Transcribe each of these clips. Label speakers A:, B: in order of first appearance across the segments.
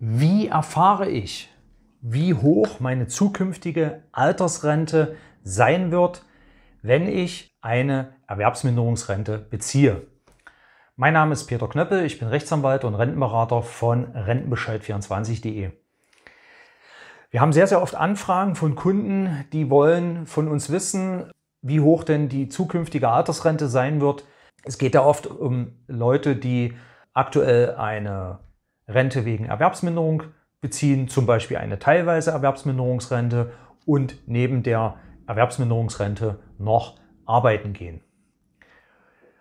A: Wie erfahre ich, wie hoch meine zukünftige Altersrente sein wird, wenn ich eine Erwerbsminderungsrente beziehe? Mein Name ist Peter Knöppel, ich bin Rechtsanwalt und Rentenberater von rentenbescheid24.de. Wir haben sehr, sehr oft Anfragen von Kunden, die wollen von uns wissen, wie hoch denn die zukünftige Altersrente sein wird. Es geht da oft um Leute, die aktuell eine Rente wegen Erwerbsminderung beziehen, zum Beispiel eine teilweise Erwerbsminderungsrente und neben der Erwerbsminderungsrente noch arbeiten gehen.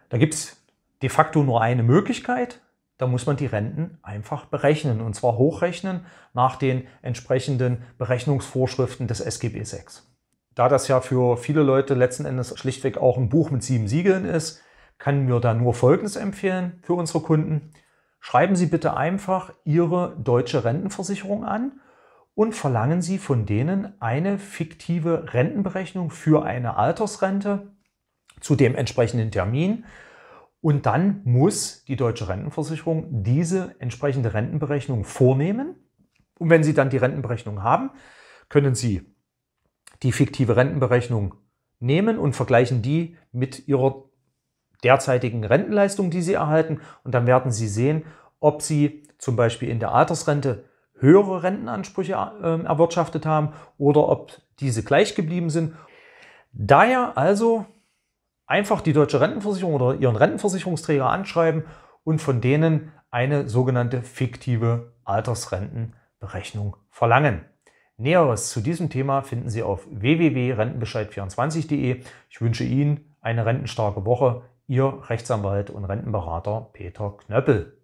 A: Da gibt es de facto nur eine Möglichkeit, da muss man die Renten einfach berechnen und zwar hochrechnen nach den entsprechenden Berechnungsvorschriften des SGB VI. Da das ja für viele Leute letzten Endes schlichtweg auch ein Buch mit sieben Siegeln ist, kann mir da nur Folgendes empfehlen für unsere Kunden. Schreiben Sie bitte einfach Ihre deutsche Rentenversicherung an und verlangen Sie von denen eine fiktive Rentenberechnung für eine Altersrente zu dem entsprechenden Termin. Und dann muss die deutsche Rentenversicherung diese entsprechende Rentenberechnung vornehmen. Und wenn Sie dann die Rentenberechnung haben, können Sie die fiktive Rentenberechnung nehmen und vergleichen die mit Ihrer derzeitigen Rentenleistung, die sie erhalten. Und dann werden sie sehen, ob sie zum Beispiel in der Altersrente höhere Rentenansprüche ähm, erwirtschaftet haben oder ob diese gleich geblieben sind. Daher also einfach die deutsche Rentenversicherung oder ihren Rentenversicherungsträger anschreiben und von denen eine sogenannte fiktive Altersrentenberechnung verlangen. Näheres zu diesem Thema finden Sie auf www.rentenbescheid24.de. Ich wünsche Ihnen eine rentenstarke Woche. Ihr Rechtsanwalt und Rentenberater Peter Knöppel.